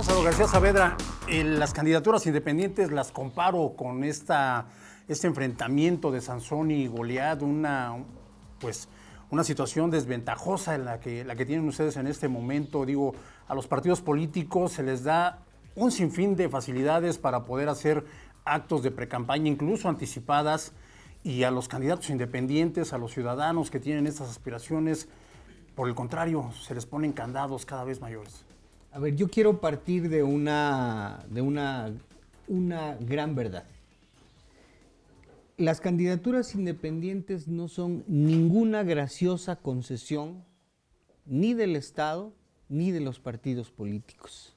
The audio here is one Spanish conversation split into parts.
Gracias García Saavedra, eh, las candidaturas independientes las comparo con esta, este enfrentamiento de Sansón y Goliat, una, pues, una situación desventajosa en la que, la que tienen ustedes en este momento. Digo, a los partidos políticos se les da un sinfín de facilidades para poder hacer actos de precampaña, incluso anticipadas, y a los candidatos independientes, a los ciudadanos que tienen estas aspiraciones, por el contrario, se les ponen candados cada vez mayores. A ver, yo quiero partir de una, una gran verdad. Las candidaturas independientes no son ninguna graciosa concesión ni del Estado ni de los partidos políticos.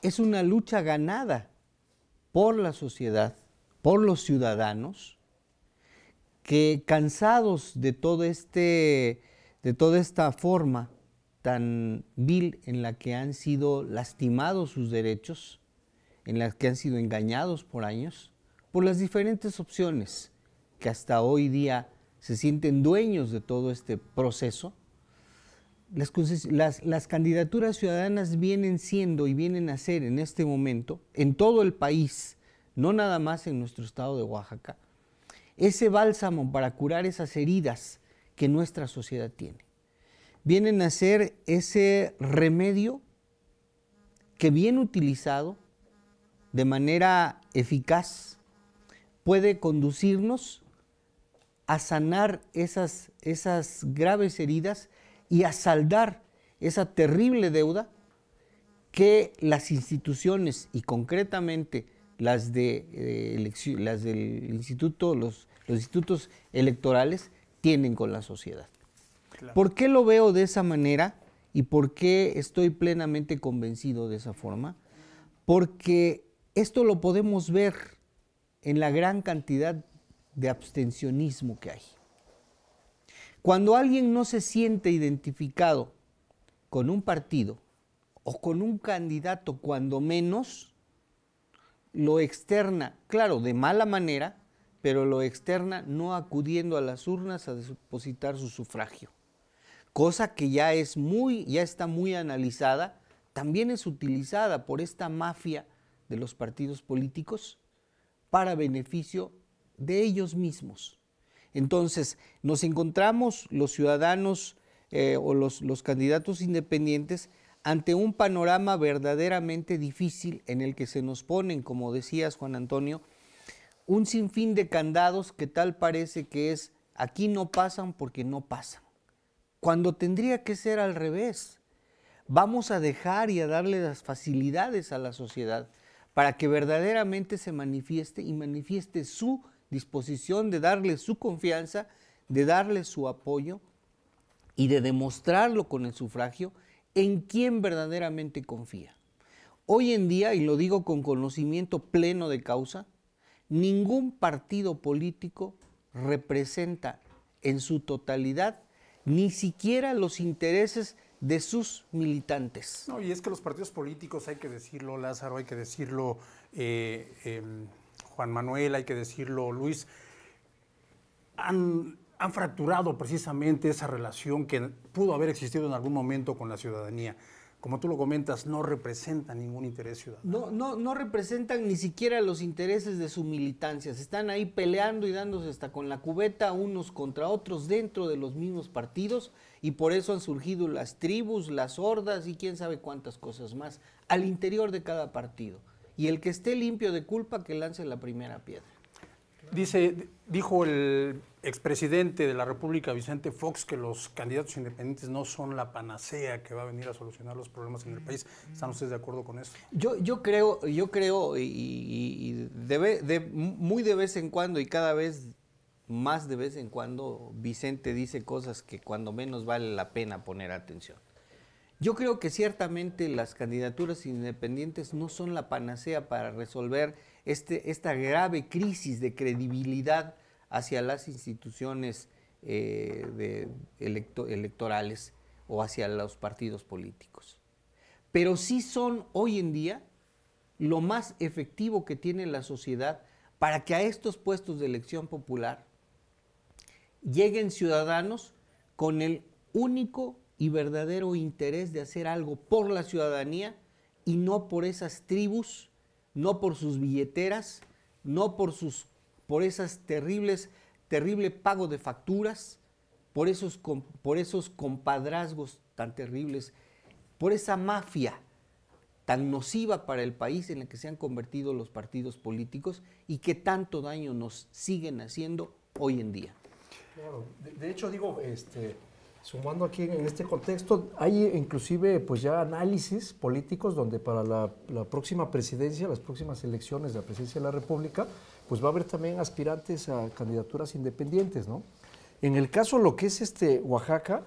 Es una lucha ganada por la sociedad, por los ciudadanos, que cansados de todo este de toda esta forma tan vil en la que han sido lastimados sus derechos, en la que han sido engañados por años, por las diferentes opciones que hasta hoy día se sienten dueños de todo este proceso, las, candidaturas ciudadanas vienen siendo y vienen a ser en este momento, en todo el país, no nada más en nuestro estado de Oaxaca, ese bálsamo para curar esas heridas que nuestra sociedad tiene vienen a ser ese remedio que bien utilizado, de manera eficaz, puede conducirnos a sanar esas, esas graves heridas y a saldar esa terrible deuda que las instituciones y concretamente las, de, eh, las del instituto, los, los institutos electorales tienen con la sociedad. ¿Por qué lo veo de esa manera y por qué estoy plenamente convencido de esa forma? Porque esto lo podemos ver en la gran cantidad de abstencionismo que hay. Cuando alguien no se siente identificado con un partido o con un candidato, cuando menos, lo externa, claro, de mala manera, pero lo externa no acudiendo a las urnas a depositar su sufragio cosa que ya es muy, ya está muy analizada, también es utilizada por esta mafia de los partidos políticos para beneficio de ellos mismos. Entonces, nos encontramos los ciudadanos eh, o los, los candidatos independientes ante un panorama verdaderamente difícil en el que se nos ponen, como decías Juan Antonio, un sinfín de candados que tal parece que es aquí no pasan porque no pasan cuando tendría que ser al revés. Vamos a dejar y a darle las facilidades a la sociedad para que verdaderamente se manifieste y manifieste su disposición de darle su confianza, de darle su apoyo y de demostrarlo con el sufragio en quien verdaderamente confía. Hoy en día, y lo digo con conocimiento pleno de causa, ningún partido político representa en su totalidad ni siquiera los intereses de sus militantes. No, y es que los partidos políticos, hay que decirlo Lázaro, hay que decirlo eh, em, Juan Manuel, hay que decirlo Luis, han fracturado precisamente esa relación que pudo haber existido en algún momento con la ciudadanía como tú lo comentas, no representan ningún interés ciudadano. No, no, representan ni siquiera los intereses de su militancia. Se están ahí peleando y dándose hasta con la cubeta unos contra otros dentro de los mismos partidos y por eso han surgido las tribus, las hordas y quién sabe cuántas cosas más al interior de cada partido. Y el que esté limpio de culpa que lance la primera piedra. Dice, dijo el expresidente de la República, Vicente Fox, que los candidatos independientes no son la panacea que va a venir a solucionar los problemas en el país. ¿Están ustedes de acuerdo con eso? Yo, yo creo, yo creo, y, muy de vez en cuando y cada vez más de vez en cuando, Vicente dice cosas que cuando menos vale la pena poner atención. Yo creo que ciertamente las candidaturas independientes no son la panacea para resolver este, esta grave crisis de credibilidad hacia las instituciones eh, electorales o hacia los partidos políticos. Pero sí son hoy en día lo más efectivo que tiene la sociedad para que a estos puestos de elección popular lleguen ciudadanos con el único y verdadero interés de hacer algo por la ciudadanía y no por esas tribus no por sus billeteras, no por sus por esas terribles terrible pago de facturas, por esos por esos compadrazgos tan terribles, por esa mafia tan nociva para el país en la que se han convertido los partidos políticos y que tanto daño nos siguen haciendo hoy en día. hecho digo este Sumando aquí en este contexto, hay inclusive pues ya análisis políticos donde para la, próxima presidencia, las próximas elecciones de la presidencia de la República, pues va a haber también aspirantes a candidaturas independientes, ¿no? En el caso de lo que es este Oaxaca,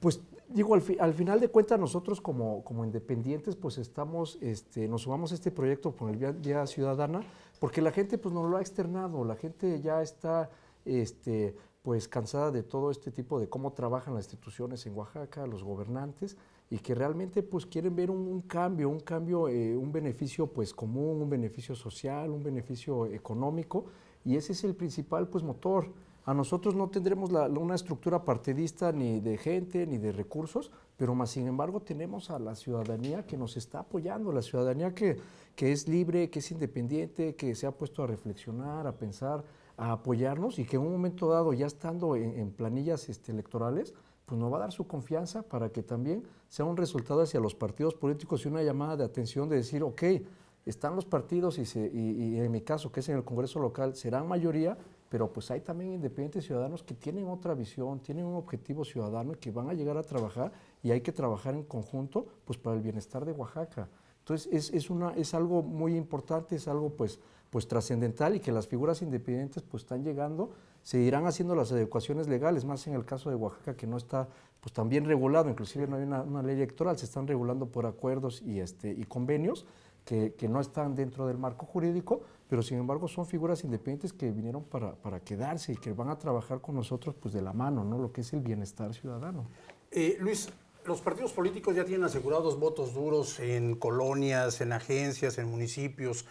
pues digo, al, final de cuentas nosotros como, como independientes pues estamos, este, nos sumamos a este proyecto con el Vía, Ciudadana porque la gente pues nos lo ha externado, la gente ya está... Este, pues cansada de todo este tipo de cómo trabajan las instituciones en Oaxaca, los gobernantes, y que realmente pues quieren ver un, cambio, un cambio, eh, un beneficio pues común, un beneficio social, un beneficio económico, y ese es el principal pues motor. A nosotros no tendremos una estructura partidista ni de gente ni de recursos, pero más sin embargo tenemos a la ciudadanía que nos está apoyando, la ciudadanía que, que es libre, que es independiente, que se ha puesto a reflexionar, a pensar, a apoyarnos y que en un momento dado, ya estando en, planillas este, electorales, pues nos va a dar su confianza para que también sea un resultado hacia los partidos políticos y una llamada de atención de decir, ok, están los partidos y, en mi caso, que es en el Congreso local, serán mayoría, pero pues hay también independientes ciudadanos que tienen otra visión, tienen un objetivo ciudadano y que van a llegar a trabajar y hay que trabajar en conjunto pues para el bienestar de Oaxaca. Entonces es, una, es algo muy importante, es algo pues, pues trascendental y que las figuras independientes pues están llegando, se irán haciendo las adecuaciones legales, más en el caso de Oaxaca que no está pues tan bien regulado, inclusive no hay una, ley electoral, se están regulando por acuerdos y, este, y convenios que, no están dentro del marco jurídico, pero sin embargo son figuras independientes que vinieron para, quedarse y que van a trabajar con nosotros pues de la mano, ¿no? lo que es el bienestar ciudadano. Eh, Luis, los partidos políticos ya tienen asegurados votos duros en colonias, en agencias, en municipios.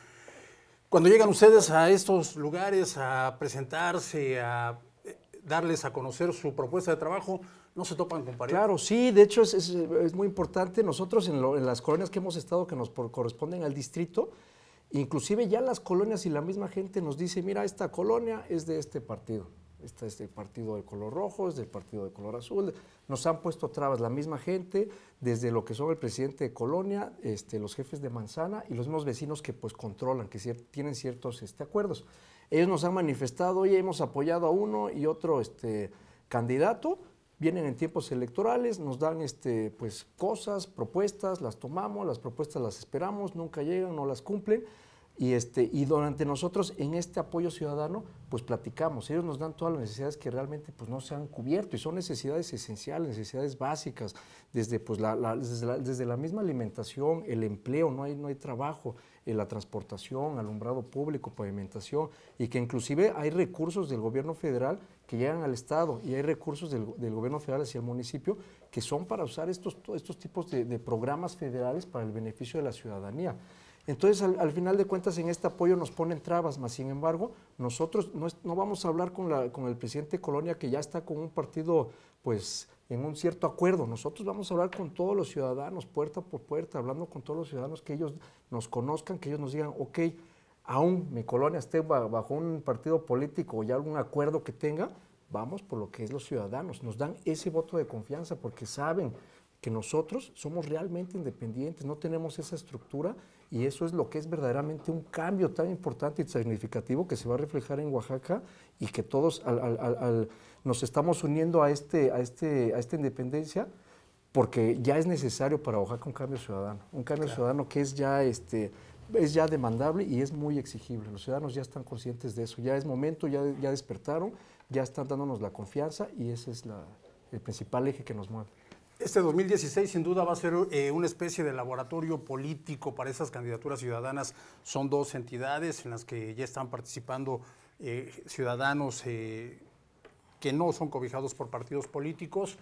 Cuando llegan ustedes a estos lugares a presentarse, a eh, darles a conocer su propuesta de trabajo, no se topan con pared. Claro, sí, de hecho es, muy importante. Nosotros en, las colonias que hemos estado, que nos corresponden al distrito, inclusive ya las colonias y la misma gente nos dice, mira, esta colonia es de este partido este es partido de color rojo, es del partido de color azul. Nos han puesto trabas la misma gente, desde lo que son el presidente de Colonia, este, los jefes de Manzana y los mismos vecinos que pues controlan, que tienen ciertos este, acuerdos. Ellos nos han manifestado, y hemos apoyado a uno y otro este, candidato, vienen en tiempos electorales, nos dan este, pues, cosas, propuestas, las tomamos, las propuestas las esperamos, nunca llegan, no las cumplen. Y, este, y durante nosotros en este apoyo ciudadano, pues platicamos, ellos nos dan todas las necesidades que realmente pues, no se han cubierto y son necesidades esenciales, necesidades básicas, desde, pues, la, desde, la, misma alimentación, el empleo, no hay, no hay trabajo, en eh, la transportación, alumbrado público, pavimentación, y que inclusive hay recursos del gobierno federal que llegan al Estado y hay recursos del, gobierno federal hacia el municipio que son para usar estos, estos tipos de programas federales para el beneficio de la ciudadanía. Entonces, al, final de cuentas, en este apoyo nos ponen trabas, más sin embargo, nosotros no, vamos a hablar con, la, con el presidente de Colonia, que ya está con un partido, pues, en un cierto acuerdo. Nosotros vamos a hablar con todos los ciudadanos, puerta por puerta, hablando con todos los ciudadanos, que ellos nos conozcan, que ellos nos digan, ok, aún mi colonia esté bajo un partido político o ya algún acuerdo que tenga, vamos por lo que es los ciudadanos. Nos dan ese voto de confianza porque saben que nosotros somos realmente independientes, no tenemos esa estructura y eso es lo que es verdaderamente un cambio tan importante y significativo que se va a reflejar en Oaxaca y que todos nos estamos uniendo a, este, a, este, a esta independencia porque ya es necesario para Oaxaca un cambio ciudadano, un cambio ciudadano que es ya, este, es ya demandable y es muy exigible. Los ciudadanos ya están conscientes de eso, ya es momento, ya, ya despertaron, ya están dándonos la confianza y ese es el principal eje que nos mueve. Este 2016 sin duda va a ser eh, una especie de laboratorio político para esas candidaturas ciudadanas. Son dos entidades en las que ya están participando eh, ciudadanos eh, que no son cobijados por partidos políticos.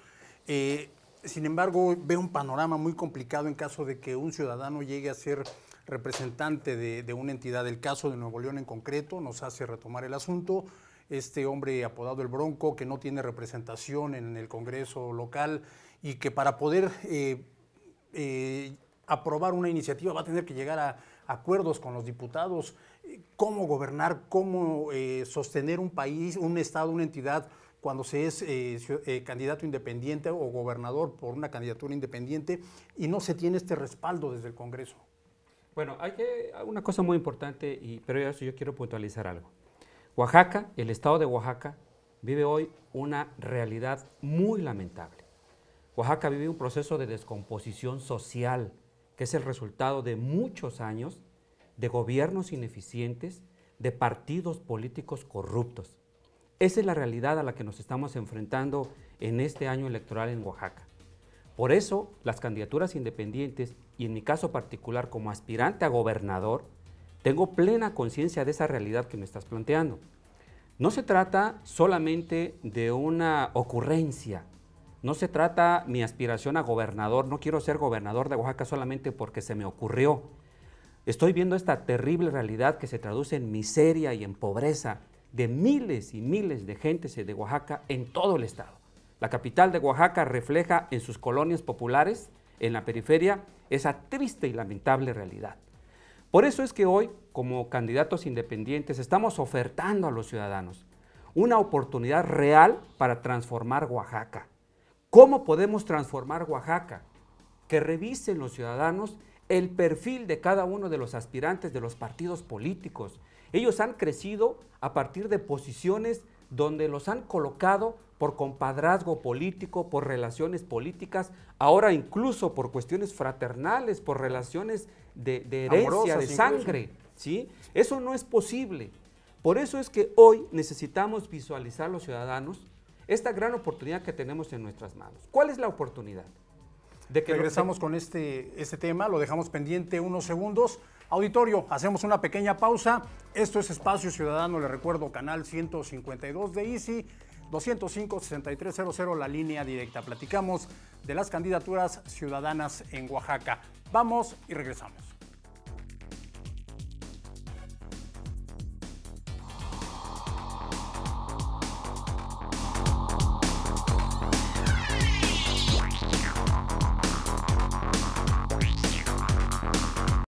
sin embargo, veo un panorama muy complicado en caso de que un ciudadano llegue a ser representante de, de una entidad. El caso de Nuevo León en concreto nos hace retomar el asunto este hombre apodado el Bronco, que no tiene representación en el Congreso local, y que para poder eh, eh, aprobar una iniciativa va a tener que llegar a acuerdos con los diputados, cómo gobernar, cómo eh, sostener un país, un Estado, una entidad cuando se es candidato independiente o gobernador por una candidatura independiente y no se tiene este respaldo desde el Congreso. Bueno, hay una cosa muy importante, y, pero yo quiero puntualizar algo. Oaxaca, el Estado de Oaxaca, vive hoy una realidad muy lamentable. Oaxaca vive un proceso de descomposición social que es el resultado de muchos años de gobiernos ineficientes, de partidos políticos corruptos. Esa es la realidad a la que nos estamos enfrentando en este año electoral en Oaxaca. Por eso, las candidaturas independientes, y en mi caso particular como aspirante a gobernador, tengo plena conciencia de esa realidad que me estás planteando. No se trata solamente de una ocurrencia, no se trata mi aspiración a gobernador, no quiero ser gobernador de Oaxaca solamente porque se me ocurrió. Estoy viendo esta terrible realidad que se traduce en miseria y en pobreza de miles y miles de gentes de Oaxaca en todo el estado. La capital de Oaxaca refleja en sus colonias populares, en la periferia, esa triste y lamentable realidad. Por eso es que hoy, como candidatos independientes, estamos ofertando a los ciudadanos una oportunidad real para transformar Oaxaca ¿Cómo podemos transformar Oaxaca? Que revisen los ciudadanos el perfil de cada uno de los aspirantes de los partidos políticos. Ellos han crecido a partir de posiciones donde los han colocado por compadrazgo político, por relaciones políticas, ahora incluso por cuestiones fraternales, por relaciones de, herencia, de sangre. ¿sí? Eso no es posible. Por eso es que hoy necesitamos visualizar a los ciudadanos esta gran oportunidad que tenemos en nuestras manos. ¿Cuál es la oportunidad? De que Regresamos con este, este tema, lo dejamos pendiente unos segundos. Auditorio, hacemos una pequeña pausa. Esto es Espacio Ciudadano, le recuerdo, canal 152 de ICI, 205-6300, la línea directa. Platicamos de las candidaturas ciudadanas en Oaxaca. Vamos y regresamos.